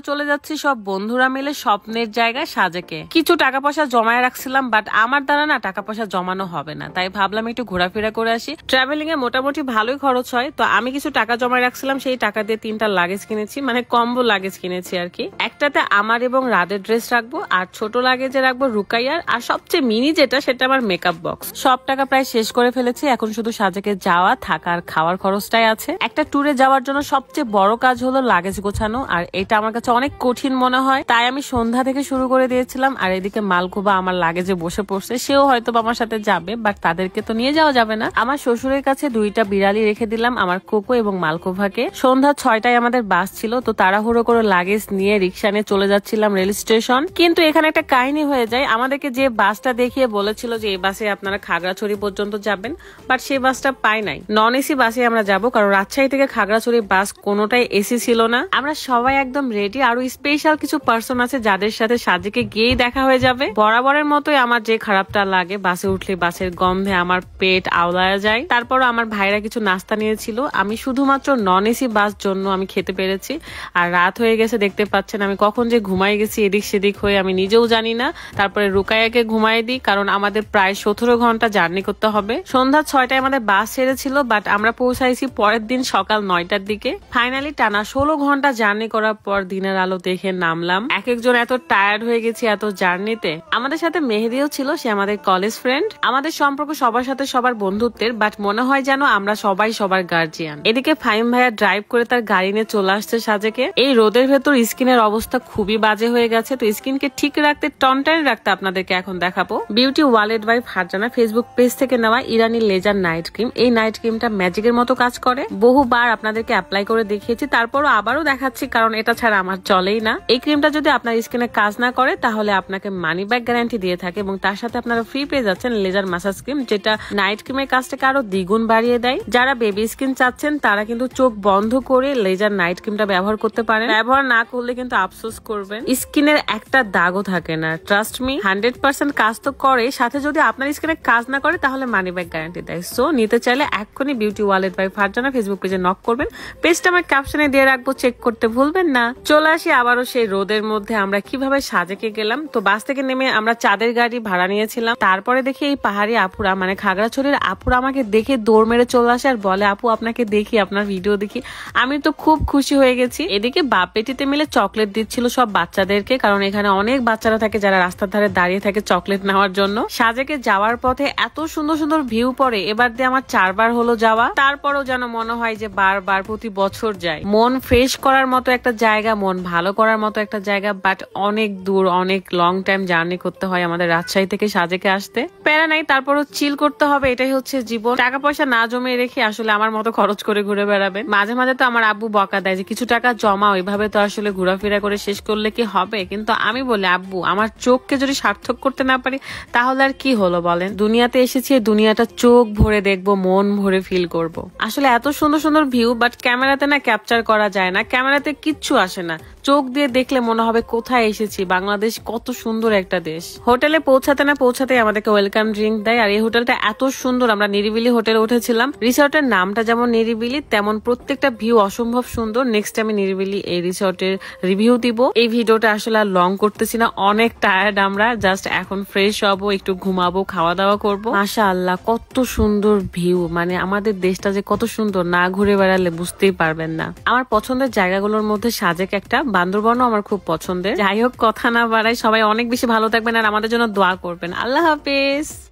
আমরা চলে যাচ্ছি সব বন্ধুরা মিলে স্বপ্নের জায়গায় সাজেকে কিছু টাকা পয়সা জমায় রাখছিলাম বাট আমার দ্বারা না টাকা পয়সা জমানো হবে না তাই ভাবলাম একটু ঘোরাফেরা করে আসি ট্রাভেলিং এ মোটামুটি ভালোই খরচ হয় তো আমি কিছু টাকা জমায় রাখছিলাম সেই টাকা দিয়ে তিনটা লাগেজ কিনেছি মানে কম্বো লাগেজ কিনেছি আর কি একটাতে আমার এবং রাদের ড্রেস রাখবো আর ছোট লাগেজে রাখবো রুকাইয়ার আর সবচেয়ে মিনি যেটা সেটা আমার মেকআপ বক্স সব টাকা প্রায় শেষ করে ফেলেছি এখন শুধু সাজেকে যাওয়া থাকার খাওয়ার খরচটাই আছে একটা ট্যুরে যাওয়ার জন্য সবচেয়ে বড় কাজ হলো লাগেজ গোছানো আর এটা আমার কাছে কাজটা অনেক কঠিন মনে হয় তাই আমি সন্ধ্যা থেকে শুরু করে দিয়েছিলাম আর এদিকে মালকুবা আমার লাগেজে বসে পড়ছে সেও হয়তো আমার সাথে যাবে বাট তাদেরকে তো নিয়ে যাওয়া যাবে না আমার শ্বশুরের কাছে দুইটা বিড়ালি রেখে দিলাম আমার কোকো এবং মালকোভাকে সন্ধ্যা ছয়টায় আমাদের বাস ছিল তো তাড়াহুড়ো করে লাগেজ নিয়ে রিক্সা নিয়ে চলে যাচ্ছিলাম রেল স্টেশন কিন্তু এখানে একটা কাহিনী হয়ে যায় আমাদেরকে যে বাসটা দেখিয়ে বলেছিল যে এই বাসে আপনারা খাগড়াছড়ি পর্যন্ত যাবেন বাট সেই বাসটা পাই নাই নন এসি বাসে আমরা যাব কারণ রাজশাহী থেকে খাগড়াছড়ি বাস কোনোটাই এসি ছিল না আমরা সবাই একদম রেডি আরো স্পেশাল কিছু পার্সন আছে যাদের সাথে সাজেকে গিয়েই দেখা হয়ে যাবে বরাবরের মতোই আমার যে খারাপটা লাগে বাসে উঠলে বাসের গন্ধে আমার পেট আওলায় যায় তারপর আমার ভাইরা কিছু নাস্তা নিয়েছিল আমি শুধুমাত্র নন এসি বাস জন্য আমি খেতে পেরেছি আর রাত হয়ে গেছে দেখতে পাচ্ছেন আমি কখন যে ঘুমাই গেছি এদিক সেদিক হয়ে আমি নিজেও জানি না তারপরে রুকাইয়াকে ঘুমাই দিই কারণ আমাদের প্রায় সতেরো ঘন্টা জার্নি করতে হবে সন্ধ্যা ছয়টায় আমাদের বাস ছেড়েছিল বাট আমরা পৌঁছাইছি পরের দিন সকাল নয়টার দিকে ফাইনালি টানা ষোলো ঘন্টা জার্নি করার পর দিনের দিনের আলো দেখে নামলাম এক একজন এত টায়ার্ড হয়ে গেছি এত জার্নিতে আমাদের সাথে মেহেদিও ছিল সে আমাদের কলেজ ফ্রেন্ড আমাদের সম্পর্ক সবার সাথে সবার বন্ধুত্বের বাট মনে হয় যেন আমরা সবাই সবার গার্জিয়ান এদিকে ফাইম ভাইয়া ড্রাইভ করে তার গাড়ি নিয়ে চলে আসছে সাজেকে এই রোদের ভেতর স্কিনের অবস্থা খুবই বাজে হয়ে গেছে তো স্কিনকে ঠিক রাখতে টনটাইন রাখতে আপনাদেরকে এখন দেখাবো beauty wallet by Farjana Facebook page থেকে নেওয়া ইরানি লেজার নাইট ক্রিম এই নাইট ক্রিমটা ম্যাজিকের মতো কাজ করে বহুবার আপনাদেরকে অ্যাপ্লাই করে দেখিয়েছি তারপরও আবারও দেখাচ্ছি কারণ এটা ছাড়া আমার চলেই না এই ক্রিমটা যদি আপনার স্কিনে কাজ না করে তাহলে আপনাকে মানি ব্যাক গ্যারান্টি দিয়ে থাকে এবং তার সাথে আপনারা ফ্রি পেয়ে যাচ্ছেন লেজার মাসাজ ক্রিম যেটা নাইট ক্রিমের কাজটাকে আরো দ্বিগুণ বাড়িয়ে দেয় যারা বেবি স্কিন চাচ্ছেন তারা কিন্তু চোখ বন্ধ করে লেজার নাইট ক্রিমটা ব্যবহার করতে পারেন ব্যবহার না করলে কিন্তু আফসোস করবেন স্কিনের একটা দাগও থাকে না ট্রাস্ট মি হান্ড্রেড পার্সেন্ট কাজ তো করে সাথে যদি আপনার স্কিনে কাজ না করে তাহলে মানি ব্যাক গ্যারান্টি দেয় সো নিতে চাইলে এক্ষুনি beauty wallet by Farjana Facebook পেজে নক করবেন পেজটা আমার ক্যাপশনে দিয়ে রাখবো চেক করতে ভুলবেন না চলে আসি আবারও সেই রোদের মধ্যে আমরা কিভাবে সাজেকে গেলাম তো বাস থেকে নেমে আমরা চাঁদের গাড়ি ভাড়া নিয়েছিলাম তারপরে দেখি এই পাহাড়ি আপুরা মানে খাগড়াছড়ির আপুরা আমাকে দেখে দৌড় মেরে চলে আসে আর বলে আপু আপনাকে দেখি আপনার ভিডিও দেখি আমি তো খুব খুশি হয়ে গেছি এদিকে বাপ পেটিতে মিলে চকলেট দিচ্ছিল সব বাচ্চাদেরকে কারণ এখানে অনেক বাচ্চারা থাকে যারা রাস্তার ধারে দাঁড়িয়ে থাকে চকলেট নেওয়ার জন্য সাজেকে যাওয়ার পথে এত সুন্দর সুন্দর ভিউ পড়ে এবার দিয়ে আমার চারবার হলো যাওয়া তারপরও যেন মনে হয় যে বারবার প্রতি বছর যায় মন ফ্রেশ করার মতো একটা জায়গা মন ভালো করার মতো একটা জায়গা বাট অনেক দূর অনেক লং টাইম জার্নি করতে হয় আমাদের রাজশাহী থেকে সাজেকে আসতে প্যারা নাই তারপরও চিল করতে হবে এটাই হচ্ছে জীবন টাকা পয়সা না জমিয়ে রেখে আসলে আমার মতো খরচ করে ঘুরে বেড়াবে মাঝে মাঝে তো আমার আব্বু বকা দেয় যে কিছু টাকা জমা ওইভাবে তো আসলে ঘোরাফেরা করে শেষ করলে কি হবে কিন্তু আমি বলি আব্বু আমার চোখকে যদি সার্থক করতে না পারি তাহলে আর কি হলো বলেন দুনিয়াতে এসেছি দুনিয়াটা চোখ ভরে দেখবো মন ভরে ফিল করব। আসলে এত সুন্দর সুন্দর ভিউ বাট ক্যামেরাতে না ক্যাপচার করা যায় না ক্যামেরাতে কিচ্ছু আসে না চোখ দিয়ে দেখলে মনে হবে কোথায় এসেছি বাংলাদেশ কত সুন্দর একটা দেশ হোটেলে পৌঁছাতে না পৌঁছাতে আমাদেরকে ওয়েলকাম ড্রিঙ্ক দেয় আর এই হোটেলটা এত সুন্দর আমরা নিরিবিলি হোটেলে উঠেছিলাম রিসর্টের নামটা যেমন নিরিবিলি তেমন প্রত্যেকটা ভিউ অসম্ভব সুন্দর নেক্সট আমি নিরিবিলি এই রিসর্টের রিভিউ দিব এই ভিডিওটা আসলে আর লং করতেছি না অনেক টায়ার্ড আমরা জাস্ট এখন ফ্রেশ হবো একটু ঘুমাবো খাওয়া দাওয়া করবো আশা আল্লাহ কত সুন্দর ভিউ মানে আমাদের দেশটা যে কত সুন্দর না ঘুরে বেড়ালে বুঝতেই পারবেন না আমার পছন্দের জায়গাগুলোর মধ্যে সাজেক একটা বান্দরবনও আমার খুব পছন্দের যাই হোক কথা না বাড়াই সবাই অনেক বেশি ভালো থাকবেন আর আমাদের জন্য দোয়া করবেন আল্লাহ হাফিজ